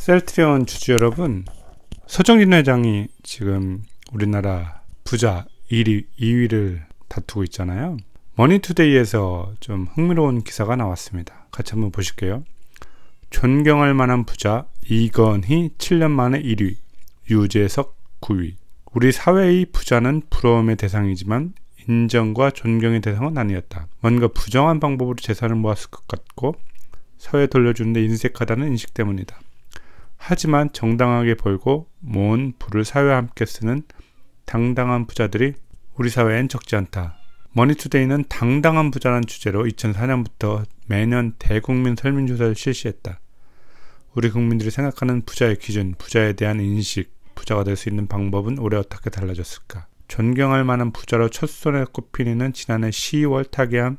셀트리온 주주 여러분, 서정진 회장이 지금 우리나라 부자 1위, 2위를 다투고 있잖아요. 머니투데이에서 좀 흥미로운 기사가 나왔습니다. 같이 한번 보실게요. 존경할 만한 부자 이건희 7년 만에 1위, 유재석 9위. 우리 사회의 부자는 부러움의 대상이지만 인정과 존경의 대상은 아니었다. 뭔가 부정한 방법으로 재산을 모았을 것 같고 사회에 돌려주는데 인색하다는 인식 때문이다. 하지만 정당하게 벌고 모은 부를 사회와 함께 쓰는 당당한 부자들이 우리 사회엔 적지 않다. 머니투데이는 당당한 부자란 주제로 2004년부터 매년 대국민 설문조사를 실시했다. 우리 국민들이 생각하는 부자의 기준, 부자에 대한 인식, 부자가 될 수 있는 방법은 올해 어떻게 달라졌을까? 존경할 만한 부자로 첫손에 꼽히는 지난해 10월 타계한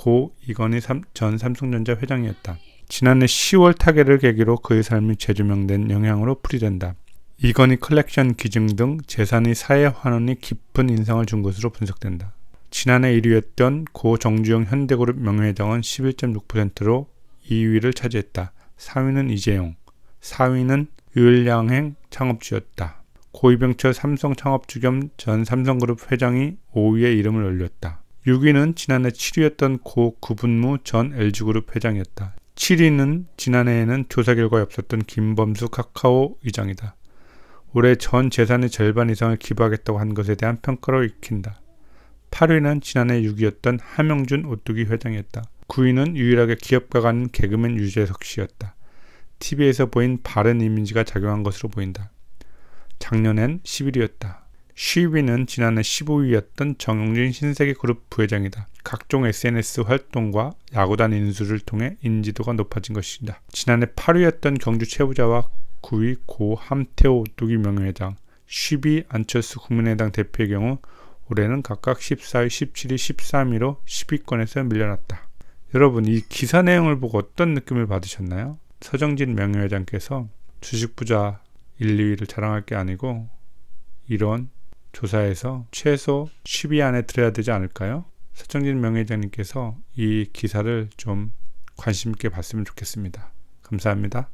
고 이건희 삼, 전 삼성전자 회장이었다. 지난해 10월 타계를 계기로 그의 삶이 재조명된 영향으로 풀이된다. 이건희 컬렉션 기증 등재산이 사회 환원이 깊은 인상을 준 것으로 분석된다. 지난해 1위였던 고 정주영 현대그룹 명예회장은 11.6%로 2위를 차지했다. 3위는 이재용, 4위는 유일양행 창업주였다. 고이병철 삼성 창업주 겸 전 삼성그룹 회장이 5위에 이름을 올렸다. 6위는 지난해 7위였던 고 구분무 전 LG그룹 회장이었다. 7위는 지난해에는 조사 결과에 없었던 김범수 카카오 의장이다. 올해 전 재산의 절반 이상을 기부하겠다고 한 것에 대한 평가로 익힌다. 8위는 지난해 6위였던 하명준 오뚜기 회장이었다. 9위는 유일하게 기업가 간 개그맨 유재석 씨였다. TV에서 보인 바른 이미지가 작용한 것으로 보인다. 작년엔 11위였다. 10위는 지난해 15위였던 정용진 신세계 그룹 부회장이다. 각종 SNS 활동과 야구단 인수를 통해 인지도가 높아진 것이다. 지난해 8위였던 경주 최부자와 9위 고 함태호 오뚜기 명예회장, 10위 안철수 국민의당 대표의 경우 올해는 각각 14위, 17위, 13위로 10위권에서 밀려났다. 여러분 이 기사 내용을 보고 어떤 느낌을 받으셨나요? 서정진 명예회장께서 주식부자 1, 2위를 자랑할 게 아니고 이런 조사해서 최소 10위 안에 들어야 되지 않을까요? 서정진 명예장님께서 이 기사를 좀 관심 있게 봤으면 좋겠습니다. 감사합니다.